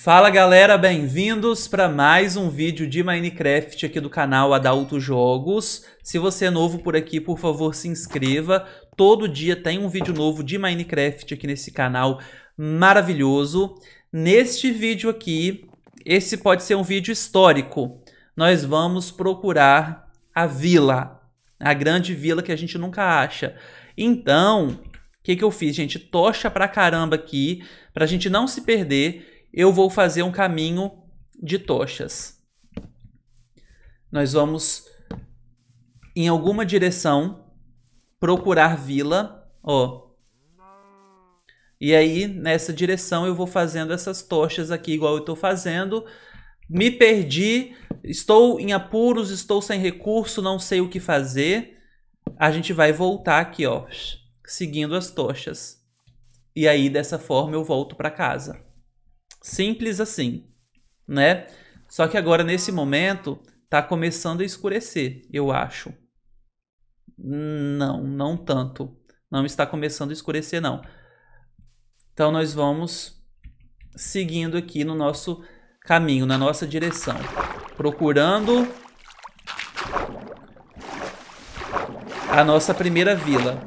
Fala galera, bem-vindos para mais um vídeo de Minecraft aqui do canal Adalto Jogos. Se você é novo por aqui, por favor se inscreva. Todo dia tem um vídeo novo de Minecraft aqui nesse canal maravilhoso. Neste vídeo aqui, esse pode ser um vídeo histórico. Nós vamos procurar a vila, a grande vila que a gente nunca acha. Então, o que, que eu fiz, gente? Tocha pra caramba aqui, pra gente não se perder eu vou fazer um caminho de tochas. Nós vamos em alguma direção procurar vila, ó. E aí, nessa direção, eu vou fazendo essas tochas aqui, igual eu estou fazendo. Me perdi, estou em apuros, estou sem recurso, não sei o que fazer. A gente vai voltar aqui, ó, seguindo as tochas. E aí, dessa forma, eu volto para casa. Simples assim, né? Só que agora nesse momento tá começando a escurecer, eu acho. Não, não tanto. Não está começando a escurecer não. Então nós vamos seguindo aqui no nosso caminho, na nossa direção, procurando a nossa primeira vila.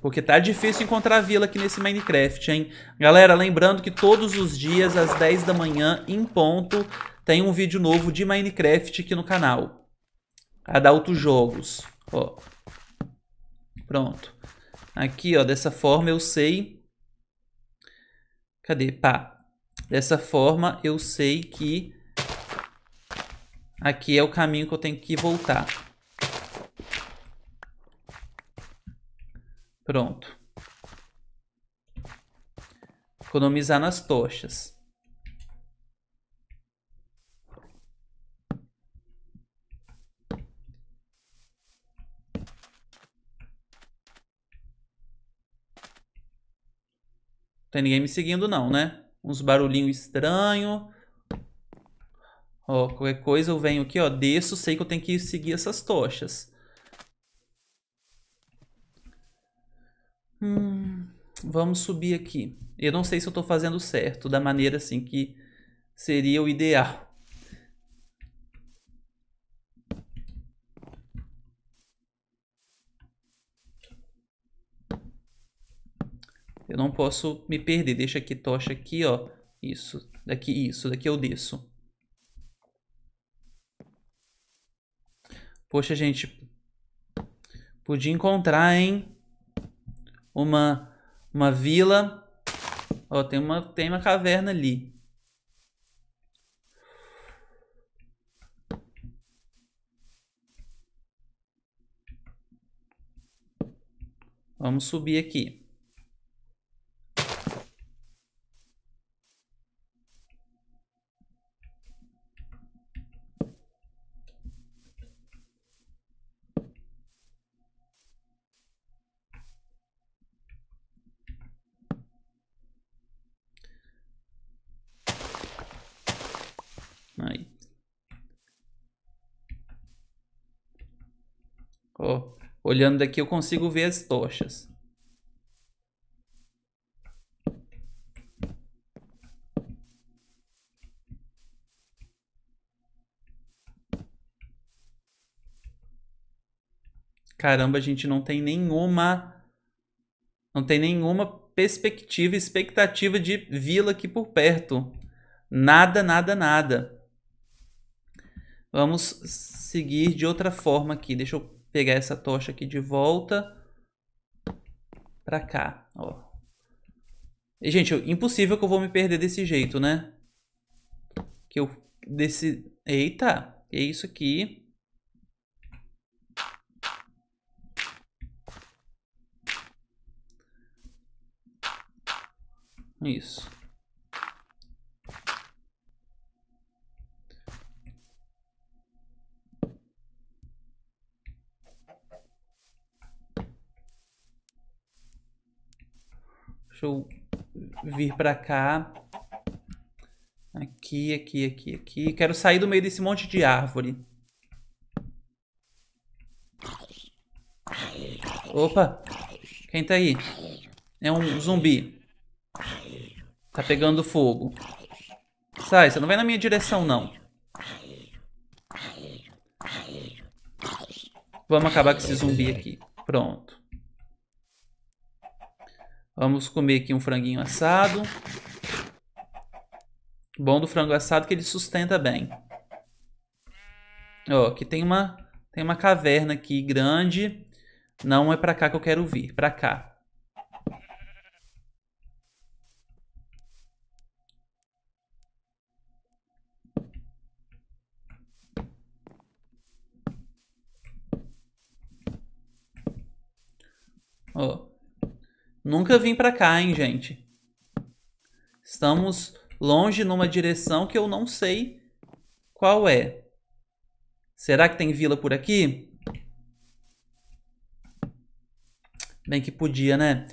Porque tá difícil encontrar vila aqui nesse Minecraft, hein? Galera, lembrando que todos os dias, às 10 da manhã, em ponto, tem um vídeo novo de Minecraft aqui no canal. Adalto Jogos, ó. Pronto. Aqui, ó, dessa forma eu sei... Cadê? Pá. Dessa forma eu sei que... Aqui é o caminho que eu tenho que voltar. Pronto. Economizar nas tochas. tem ninguém me seguindo não, né? Uns barulhinho estranho. Ó, qualquer coisa eu venho aqui, ó, desço, sei que eu tenho que seguir essas tochas. Hum, vamos subir aqui. Eu não sei se eu estou fazendo certo, da maneira assim que seria o ideal. Eu não posso me perder. Deixa aqui tocha aqui, ó. Isso, daqui isso, daqui eu desço. Poxa, gente. Podia encontrar, hein? uma, uma vila. Ó, tem uma, tem uma caverna ali. Vamos subir aqui. Olhando daqui eu consigo ver as tochas. Caramba, a gente não tem nenhuma não tem nenhuma perspectiva, expectativa de vila aqui por perto. Nada, nada, nada. Vamos seguir de outra forma aqui. Deixa eu pegar essa tocha aqui de volta pra cá, ó. E, gente, impossível que eu vou me perder desse jeito, né? Que eu... Desse... Eita! É isso aqui. Isso. Deixa eu vir pra cá. Aqui, aqui, aqui, aqui. Quero sair do meio desse monte de árvore. Opa! Quem tá aí? É um zumbi. Tá pegando fogo. Sai, você não vai na minha direção, não. Vamos acabar com esse zumbi aqui. Pronto. Vamos comer aqui um franguinho assado. O bom do frango assado é que ele sustenta bem. Ó, aqui tem uma, tem uma caverna aqui grande. Não é pra cá que eu quero vir, pra cá. Ó. Nunca vim para cá, hein, gente? Estamos longe numa direção que eu não sei qual é. Será que tem vila por aqui? Bem que podia, né?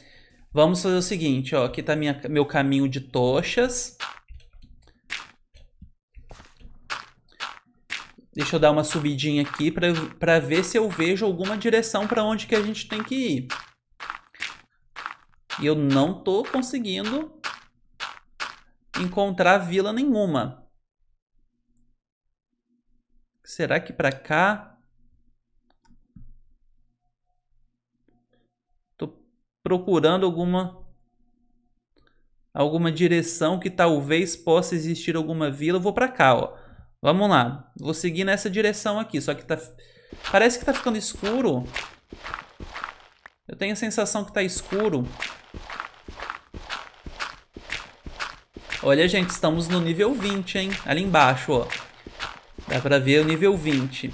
Vamos fazer o seguinte, ó. Aqui tá minha, meu caminho de tochas. Deixa eu dar uma subidinha aqui para ver se eu vejo alguma direção para onde que a gente tem que ir. E eu não tô conseguindo encontrar vila nenhuma. Será que para cá? Tô procurando alguma alguma direção que talvez possa existir alguma vila. Eu vou para cá, ó. Vamos lá. Vou seguir nessa direção aqui, só que tá parece que tá ficando escuro. Eu tenho a sensação que tá escuro. Olha, gente, estamos no nível 20, hein? Ali embaixo, ó. Dá pra ver o nível 20.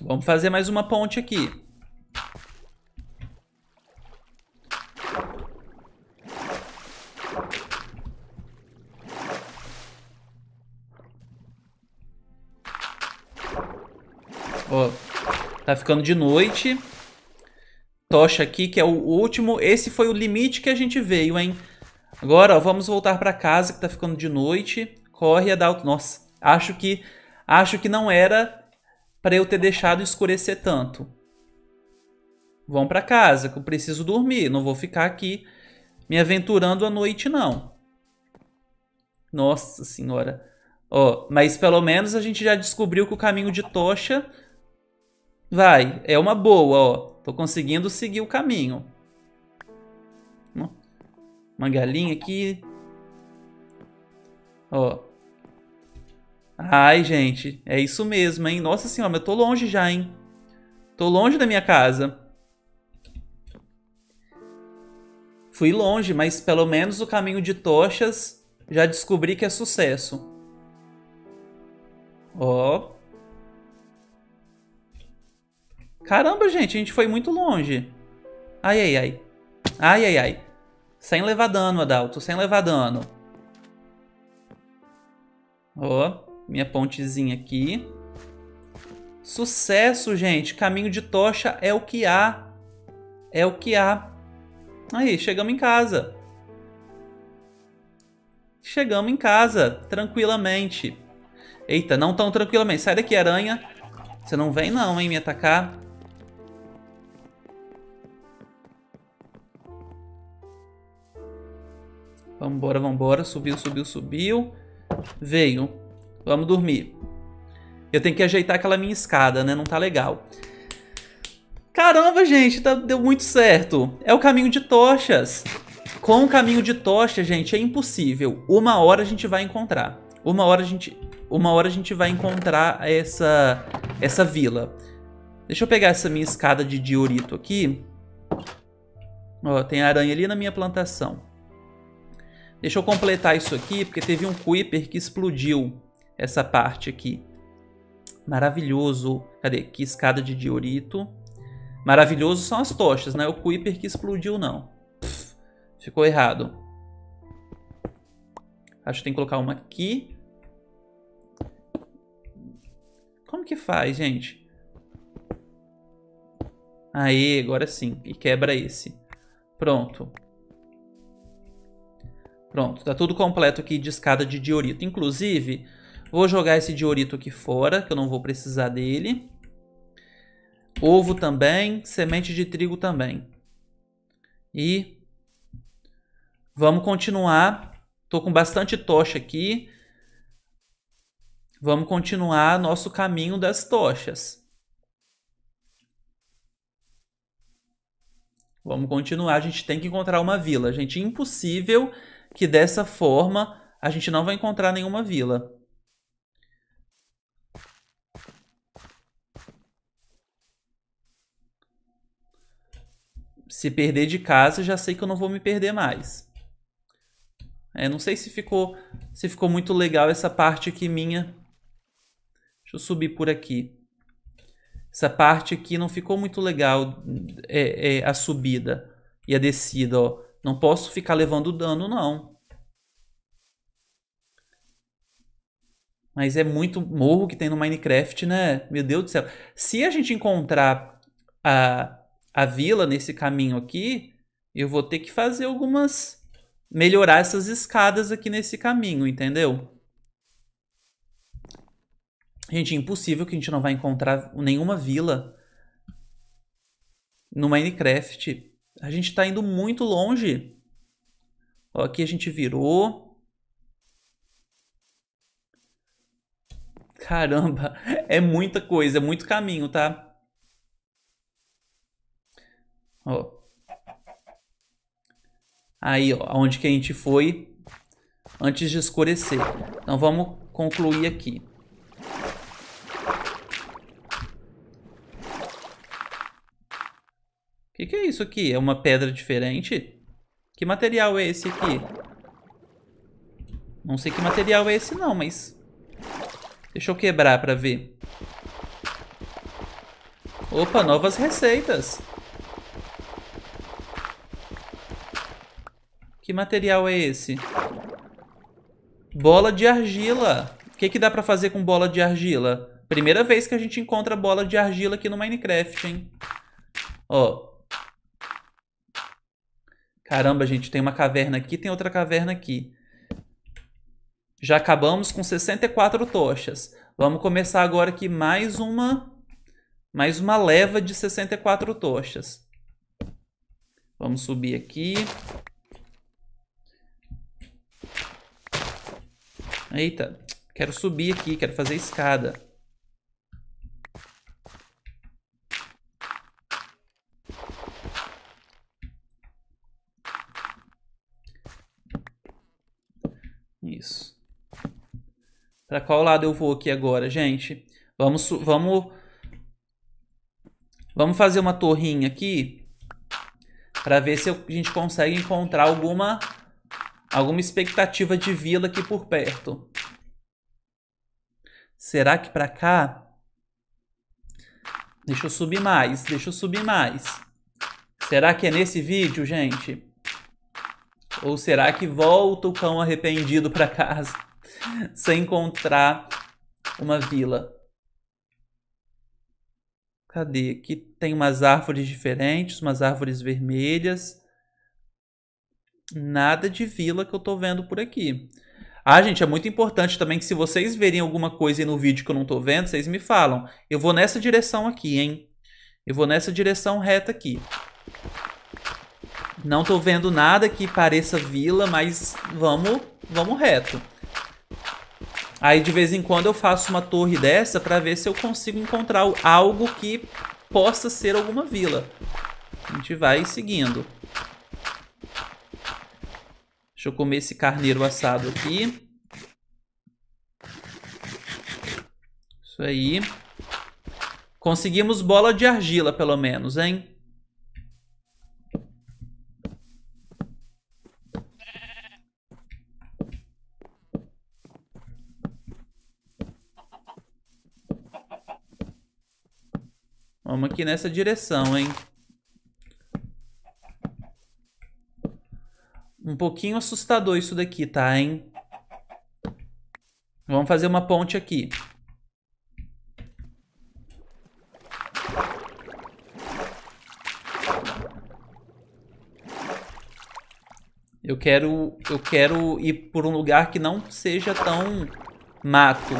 Vamos fazer mais uma ponte aqui. Ó, tá ficando de noite tocha aqui, que é o último. Esse foi o limite que a gente veio, hein? Agora, ó, vamos voltar para casa, que tá ficando de noite. Corre a Nossa, acho que, acho que não era para eu ter deixado escurecer tanto. Vão para casa, que eu preciso dormir. Não vou ficar aqui me aventurando à noite, não. Nossa senhora. Ó, mas pelo menos a gente já descobriu que o caminho de tocha... Vai, é uma boa, ó tô conseguindo seguir o caminho. Uma galinha aqui. Ó. Ai, gente. É isso mesmo, hein? Nossa senhora, mas eu tô longe já, hein? Tô longe da minha casa. Fui longe, mas pelo menos o caminho de tochas já descobri que é sucesso. Ó. Caramba, gente, a gente foi muito longe. Ai, ai, ai. Ai, ai, ai. Sem levar dano, Adalto, sem levar dano. Ó, oh, minha pontezinha aqui. Sucesso, gente. Caminho de tocha é o que há. É o que há. Aí, chegamos em casa. Chegamos em casa, tranquilamente. Eita, não tão tranquilamente. Sai daqui, aranha. Você não vem não, hein, me atacar. Vambora, vambora. Subiu, subiu, subiu. Veio. Vamos dormir. Eu tenho que ajeitar aquela minha escada, né? Não tá legal. Caramba, gente, tá, deu muito certo. É o caminho de tochas. Com o caminho de tocha, gente, é impossível. Uma hora a gente vai encontrar. Uma hora a gente, uma hora a gente vai encontrar essa, essa vila. Deixa eu pegar essa minha escada de diorito aqui. Ó, tem aranha ali na minha plantação. Deixa eu completar isso aqui, porque teve um Kuiper que explodiu essa parte aqui. Maravilhoso. Cadê? Que escada de diorito. Maravilhoso são as tochas, não é o Kuiper que explodiu, não. Pff, ficou errado. Acho que tem que colocar uma aqui. Como que faz, gente? Aí, agora sim. E quebra esse. Pronto. Pronto, tá tudo completo aqui de escada de diorito. Inclusive, vou jogar esse diorito aqui fora, que eu não vou precisar dele. Ovo também, semente de trigo também. E vamos continuar. Tô com bastante tocha aqui. Vamos continuar nosso caminho das tochas. Vamos continuar, a gente tem que encontrar uma vila. Gente, impossível que dessa forma a gente não vai encontrar nenhuma vila. Se perder de casa, já sei que eu não vou me perder mais. É, não sei se ficou, se ficou muito legal essa parte aqui minha. Deixa eu subir por aqui. Essa parte aqui não ficou muito legal, é, é, a subida e a descida, ó. Não posso ficar levando dano, não. Mas é muito morro que tem no Minecraft, né? Meu Deus do céu. Se a gente encontrar a, a vila nesse caminho aqui, eu vou ter que fazer algumas... Melhorar essas escadas aqui nesse caminho, entendeu? Gente, é impossível que a gente não vai encontrar nenhuma vila no Minecraft. A gente está indo muito longe. Ó, aqui a gente virou. Caramba, é muita coisa, é muito caminho, tá? Ó. Aí, ó, onde que a gente foi antes de escurecer. Então vamos concluir aqui. que, que é isso aqui? É uma pedra diferente? Que material é esse aqui? Não sei que material é esse não, mas... Deixa eu quebrar pra ver. Opa, novas receitas. Que material é esse? Bola de argila. O que, que dá pra fazer com bola de argila? Primeira vez que a gente encontra bola de argila aqui no Minecraft, hein? Ó, Caramba, gente, tem uma caverna aqui, tem outra caverna aqui. Já acabamos com 64 tochas. Vamos começar agora aqui mais uma mais uma leva de 64 tochas. Vamos subir aqui. Eita, quero subir aqui, quero fazer escada. Isso. Para qual lado eu vou aqui agora, gente? Vamos, vamos, vamos fazer uma torrinha aqui para ver se a gente consegue encontrar alguma alguma expectativa de vila aqui por perto. Será que para cá? Deixa eu subir mais, deixa eu subir mais. Será que é nesse vídeo, gente? Ou será que volta o cão arrependido para casa sem encontrar uma vila? Cadê? Aqui tem umas árvores diferentes, umas árvores vermelhas. Nada de vila que eu tô vendo por aqui. Ah, gente, é muito importante também que se vocês verem alguma coisa aí no vídeo que eu não tô vendo, vocês me falam. Eu vou nessa direção aqui, hein? Eu vou nessa direção reta aqui. Não tô vendo nada que pareça vila, mas vamos, vamos reto. Aí de vez em quando eu faço uma torre dessa para ver se eu consigo encontrar algo que possa ser alguma vila. A gente vai seguindo. Deixa eu comer esse carneiro assado aqui. Isso aí. Conseguimos bola de argila, pelo menos, hein? aqui nessa direção, hein? Um pouquinho assustador isso daqui, tá, hein? Vamos fazer uma ponte aqui. Eu quero, eu quero ir por um lugar que não seja tão mato.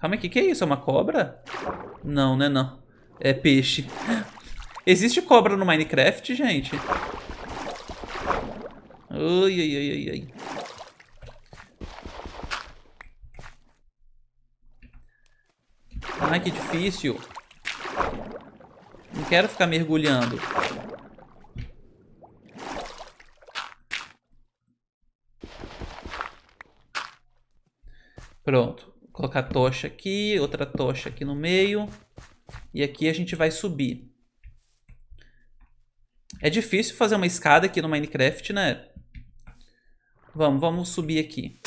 Calma aí, que, que é isso? É uma cobra? Não, né não. É peixe. Existe cobra no Minecraft, gente? Ai, ai, ai, ai, ai. Ai, que difícil. Não quero ficar mergulhando. Pronto colocar tocha aqui, outra tocha aqui no meio. E aqui a gente vai subir. É difícil fazer uma escada aqui no Minecraft, né? Vamos, vamos subir aqui.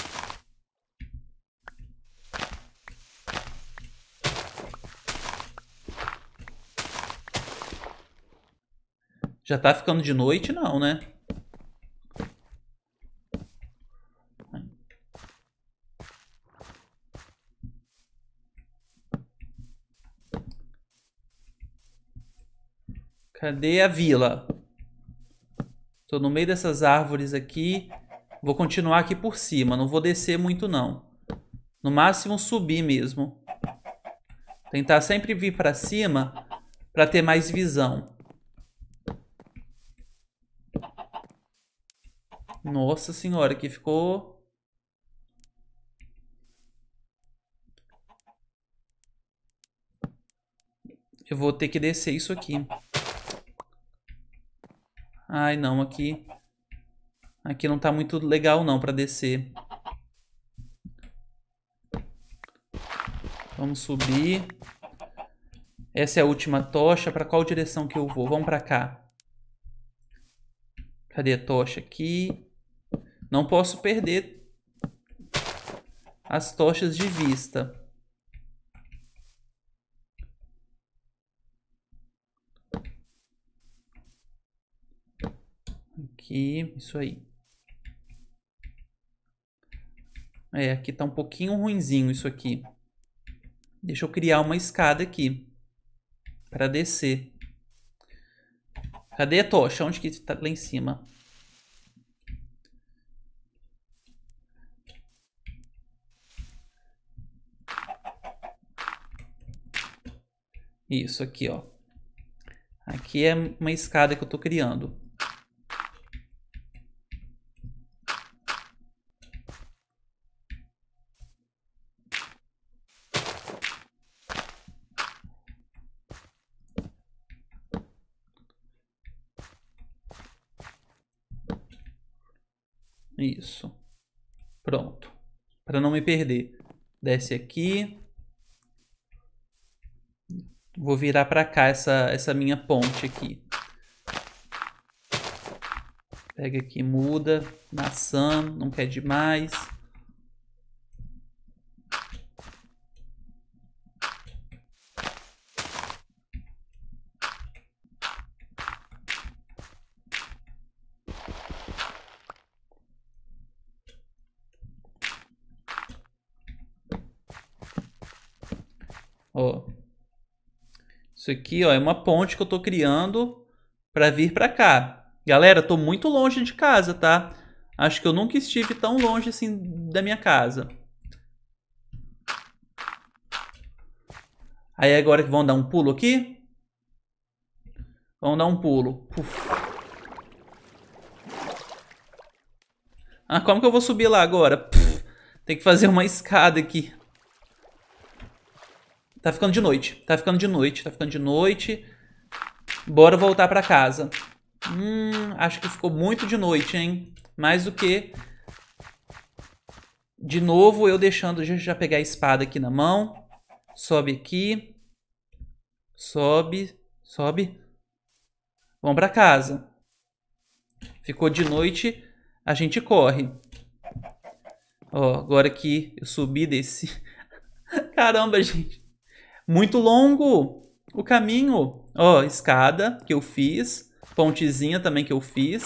Já tá ficando de noite? Não, né? Cadê a vila? Tô no meio dessas árvores aqui. Vou continuar aqui por cima. Não vou descer muito, não. No máximo, subir mesmo. Tentar sempre vir para cima para ter mais visão. Nossa senhora, aqui ficou... Eu vou ter que descer isso aqui. Ai, não, aqui... Aqui não tá muito legal não pra descer. Vamos subir. Essa é a última tocha. Pra qual direção que eu vou? Vamos pra cá. Cadê a tocha aqui? Não posso perder as tochas de vista. aqui, isso aí. É, aqui tá um pouquinho ruinzinho isso aqui. Deixa eu criar uma escada aqui para descer. Cadê a tocha? Onde que está lá em cima? Isso aqui, ó. Aqui é uma escada que eu estou criando. me perder. Desce aqui. Vou virar para cá essa, essa minha ponte aqui. Pega aqui, muda. Maçã, não quer demais. Isso aqui ó, é uma ponte que eu estou criando para vir para cá. Galera, estou muito longe de casa, tá? Acho que eu nunca estive tão longe assim da minha casa. Aí agora que vão dar um pulo aqui. Vão dar um pulo. Puf. Ah, como que eu vou subir lá agora? Puf. Tem que fazer uma escada aqui. Tá ficando de noite, tá ficando de noite, tá ficando de noite. Bora voltar para casa. Hum, acho que ficou muito de noite, hein? Mais do que... De novo, eu deixando... Deixa eu já pegar a espada aqui na mão. Sobe aqui. Sobe. Sobe. Vamos para casa. Ficou de noite, a gente corre. Ó, agora que eu subi, desci. Caramba, gente. Muito longo o caminho. Ó, oh, escada que eu fiz. Pontezinha também que eu fiz.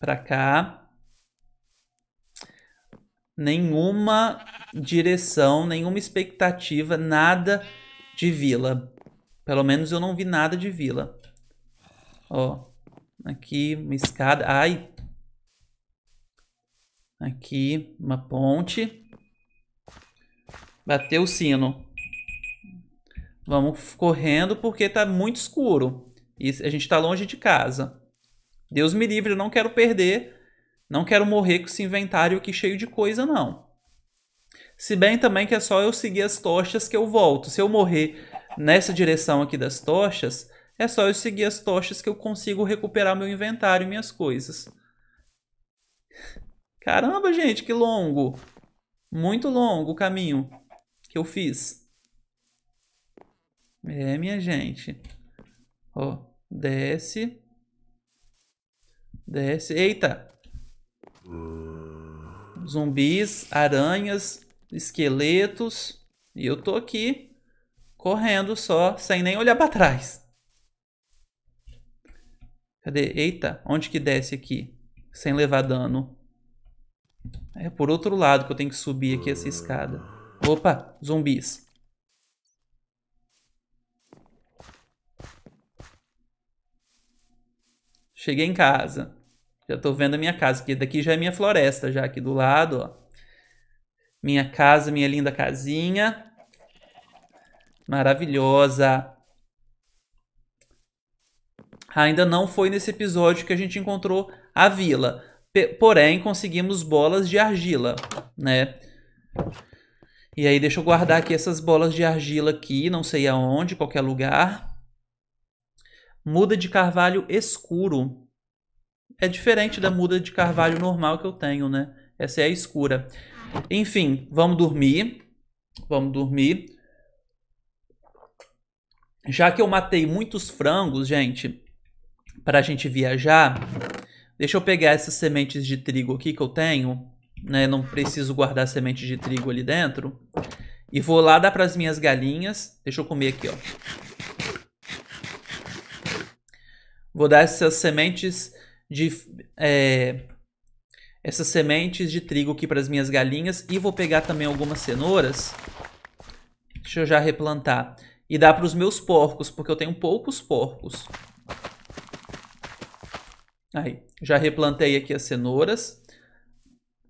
Pra cá. Nenhuma direção, nenhuma expectativa, nada de vila. Pelo menos eu não vi nada de vila. Ó, aqui uma escada. Ai! Aqui uma ponte. Bateu o sino. Vamos correndo porque está muito escuro. E a gente está longe de casa. Deus me livre, eu não quero perder. Não quero morrer com esse inventário aqui cheio de coisa, não. Se bem também que é só eu seguir as tochas que eu volto. Se eu morrer nessa direção aqui das tochas, é só eu seguir as tochas que eu consigo recuperar meu inventário e minhas coisas. Caramba, gente, que longo. Muito longo o caminho que eu fiz. É, minha gente. Ó, desce. Desce. Eita! Zumbis, aranhas, esqueletos. E eu tô aqui correndo só, sem nem olhar para trás. Cadê? Eita, onde que desce aqui? Sem levar dano. É por outro lado que eu tenho que subir aqui essa escada. Opa, zumbis. Cheguei em casa. Já tô vendo a minha casa, porque daqui já é minha floresta, já aqui do lado, ó. Minha casa, minha linda casinha. Maravilhosa. Ainda não foi nesse episódio que a gente encontrou a vila. P porém, conseguimos bolas de argila, né? E aí deixa eu guardar aqui essas bolas de argila aqui, não sei aonde, qualquer lugar. Muda de carvalho escuro. É diferente da muda de carvalho normal que eu tenho, né? Essa é a escura. Enfim, vamos dormir. Vamos dormir. Já que eu matei muitos frangos, gente, para a gente viajar, deixa eu pegar essas sementes de trigo aqui que eu tenho né? Não preciso guardar semente de trigo ali dentro. E vou lá dar para as minhas galinhas. Deixa eu comer aqui, ó. Vou dar essas sementes de é, essas sementes de trigo aqui para as minhas galinhas e vou pegar também algumas cenouras. Deixa eu já replantar e dar para os meus porcos, porque eu tenho poucos porcos. Aí, já replantei aqui as cenouras.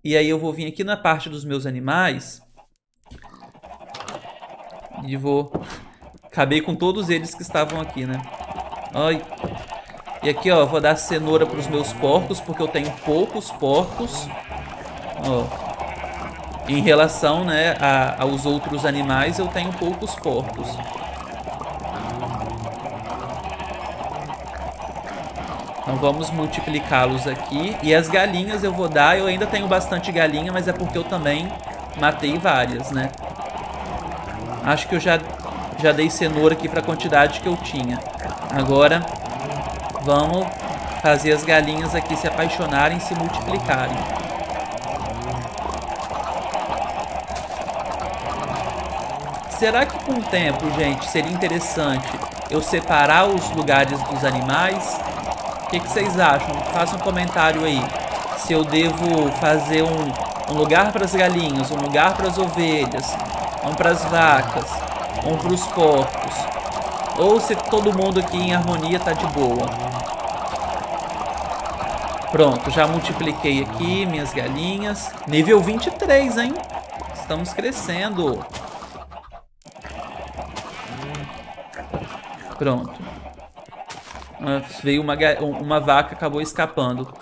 E aí eu vou vir aqui na parte dos meus animais. E vou... Acabei com todos eles que estavam aqui, né? Ai. E aqui, ó, vou dar cenoura para os meus porcos, porque eu tenho poucos porcos. Ó. Em relação, né, a, aos outros animais, eu tenho poucos porcos. Então vamos multiplicá-los aqui. E as galinhas eu vou dar. Eu ainda tenho bastante galinha, mas é porque eu também matei várias, né? Acho que eu já, já dei cenoura aqui para a quantidade que eu tinha. Agora vamos fazer as galinhas aqui se apaixonarem, se multiplicarem. Será que com o tempo, gente, seria interessante eu separar os lugares dos animais o que, que, vocês acham? Faça um comentário aí. Se eu devo fazer um, um lugar para as galinhas, um lugar para as ovelhas, um para as vacas, um para os porcos. Ou se todo mundo aqui em harmonia está de boa. Pronto, já multipliquei aqui minhas galinhas. Nível 23, hein? Estamos crescendo. Pronto. Veio uma, uma vaca, acabou escapando.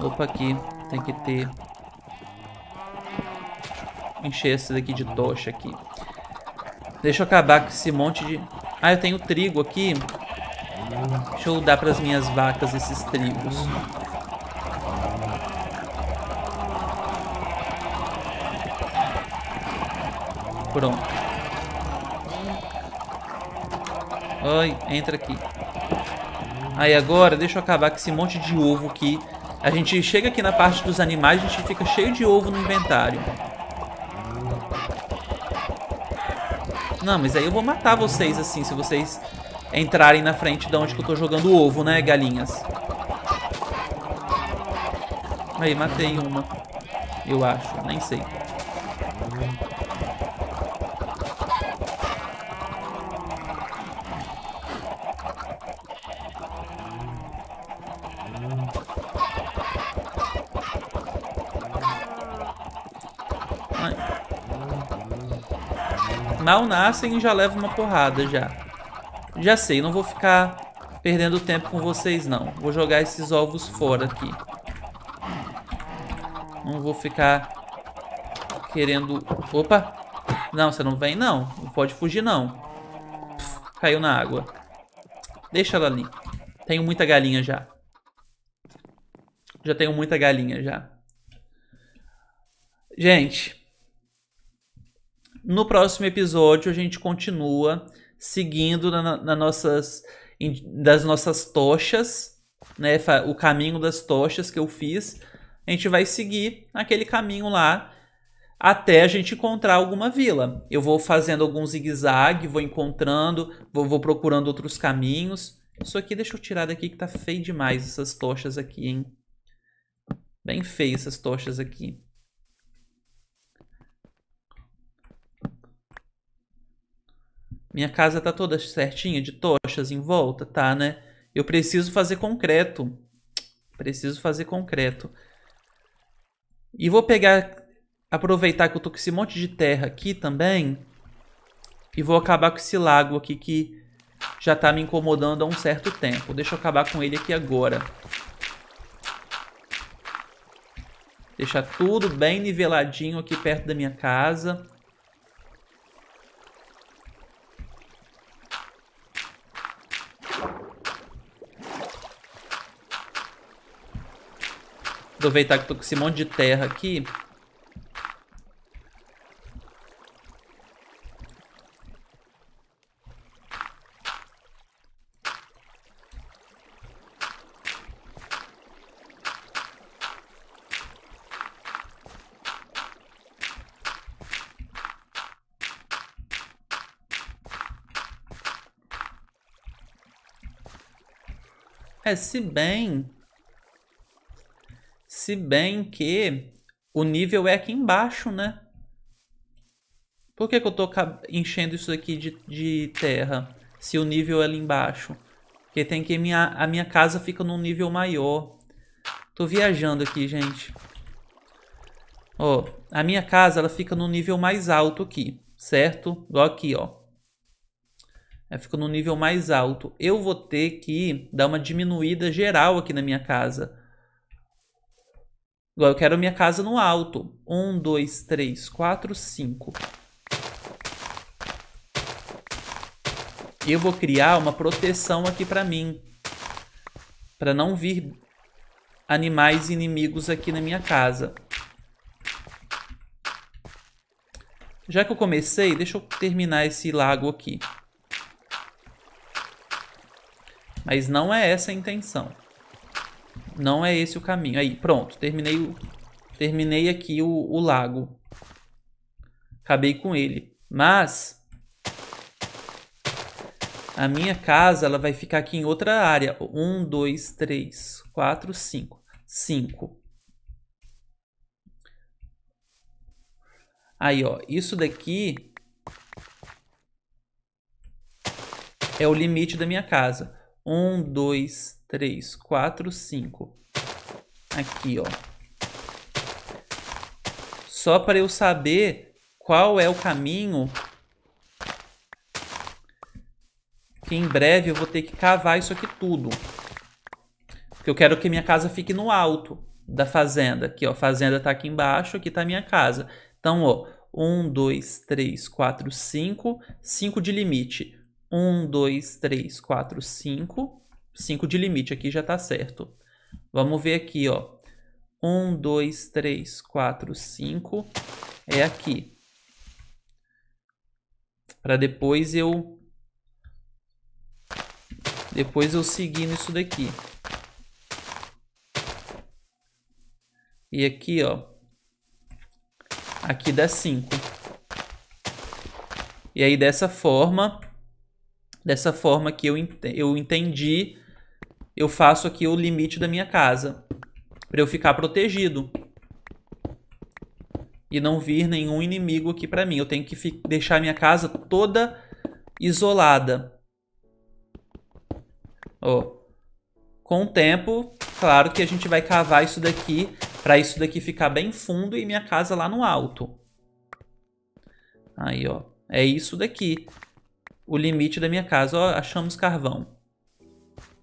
Opa, aqui. Tem que ter... Encher esse daqui de tocha aqui. Deixa eu acabar com esse monte de... Ah, eu tenho trigo aqui. Deixa eu dar para as minhas vacas esses trigos. Pronto. Ai, entra aqui. Aí agora, deixa eu acabar com esse monte de ovo aqui. A gente chega aqui na parte dos animais, a gente fica cheio de ovo no inventário. Não, mas aí eu vou matar vocês assim, se vocês entrarem na frente de onde que eu tô jogando ovo, né, galinhas? Aí, matei uma. Eu acho, nem sei. mal nascem e já levam uma porrada já. Já sei, não vou ficar perdendo tempo com vocês não. Vou jogar esses ovos fora aqui. Não vou ficar querendo... Opa! Não, você não vem não. Não pode fugir não. Pff, caiu na água. Deixa ela ali. Tenho muita galinha já. Já tenho muita galinha já. Gente, no próximo episódio, a gente continua seguindo na, na nossas, das nossas tochas, né, o caminho das tochas que eu fiz. A gente vai seguir aquele caminho lá até a gente encontrar alguma vila. Eu vou fazendo algum zigue-zague, vou encontrando, vou, vou, procurando outros caminhos. Isso aqui, deixa eu tirar daqui que tá feio demais essas tochas aqui, hein? Bem feio essas tochas aqui. Minha casa tá toda certinha, de tochas em volta, tá, né? Eu preciso fazer concreto. Preciso fazer concreto. E vou pegar, aproveitar que eu tô com esse monte de terra aqui também. E vou acabar com esse lago aqui que já tá me incomodando há um certo tempo. Deixa eu acabar com ele aqui agora. Deixar tudo bem niveladinho aqui perto da minha casa. Aproveitar que estou tô com esse monte de terra aqui. É, se bem se bem que o nível é aqui embaixo, né? Por que, que eu tô enchendo isso aqui de, de terra? Se o nível é ali embaixo. Porque tem que minha, a minha casa fica num nível maior. Tô viajando aqui, gente. Ó, a minha casa ela fica num nível mais alto aqui, certo? Igual aqui, ó. Ela é, fica num nível mais alto. Eu vou ter que dar uma diminuída geral aqui na minha casa agora eu quero minha casa no alto. Um, dois, três, quatro, cinco. Eu vou criar uma proteção aqui para mim. para não vir animais inimigos aqui na minha casa. Já que eu comecei, deixa eu terminar esse lago aqui. Mas não é essa a intenção. Não é esse o caminho. Aí, pronto. Terminei, o, terminei aqui o, o lago. Acabei com ele. Mas... A minha casa ela vai ficar aqui em outra área. Um, dois, três, quatro, cinco, cinco. Aí, ó. Isso daqui é o limite da minha casa. Um, dois, três, quatro, cinco. Aqui, ó. Só para eu saber qual é o caminho. Que em breve eu vou ter que cavar isso aqui tudo. Porque eu quero que minha casa fique no alto da fazenda. Aqui, ó. A fazenda tá aqui embaixo, aqui tá minha casa. Então, ó. Um, dois, três, quatro, cinco. Cinco de limite. 1, 2, 3, 4, 5. 5 de limite aqui já está certo. Vamos ver aqui, ó. 1, 2, 3, 4, 5. É aqui. Para depois eu... Depois eu seguir nisso daqui. E aqui, ó. Aqui dá 5. E aí, dessa forma, dessa forma que eu, ent eu entendi, eu faço aqui o limite da minha casa, para eu ficar protegido. E não vir nenhum inimigo aqui para mim. Eu tenho que deixar minha casa toda isolada. Ó. Com o tempo, claro que a gente vai cavar isso daqui para isso daqui ficar bem fundo e minha casa lá no alto. Aí, ó. É isso daqui o limite da minha casa. Ó, achamos carvão.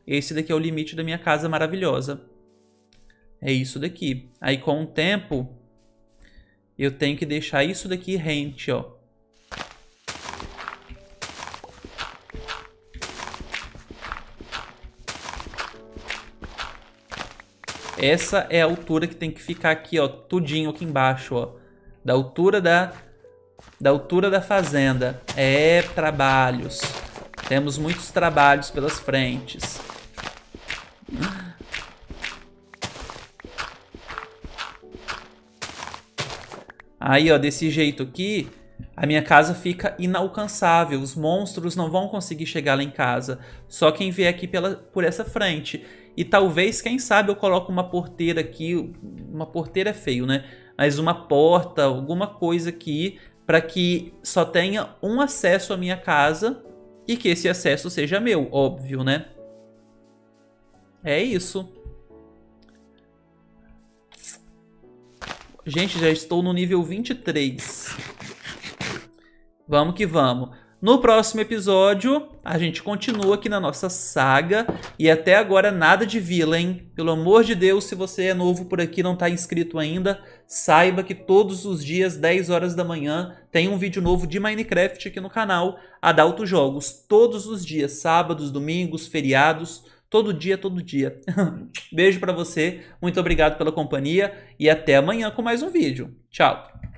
Esse daqui é o limite da minha casa maravilhosa. É isso daqui. Aí com o tempo, eu tenho que deixar isso daqui rente, ó. Essa é a altura que tem que ficar aqui, ó, tudinho aqui embaixo, ó. Da altura da da altura da fazenda. É trabalhos. Temos muitos trabalhos pelas frentes. Aí, ó, desse jeito aqui, a minha casa fica inalcançável. Os monstros não vão conseguir chegar lá em casa. Só quem vier aqui pela, por essa frente. E talvez, quem sabe, eu coloco uma porteira aqui. Uma porteira é feio, né? Mas uma porta, alguma coisa aqui para que só tenha um acesso à minha casa e que esse acesso seja meu, óbvio, né? É isso. Gente, já estou no nível 23. Vamos que vamos. No próximo episódio, a gente continua aqui na nossa saga. E até agora, nada de vila, hein? Pelo amor de Deus, se você é novo por aqui e não está inscrito ainda, saiba que todos os dias, 10 horas da manhã, tem um vídeo novo de Minecraft aqui no canal, Adalto Jogos. Todos os dias, sábados, domingos, feriados, todo dia, todo dia. Beijo para você, muito obrigado pela companhia e até amanhã com mais um vídeo. Tchau!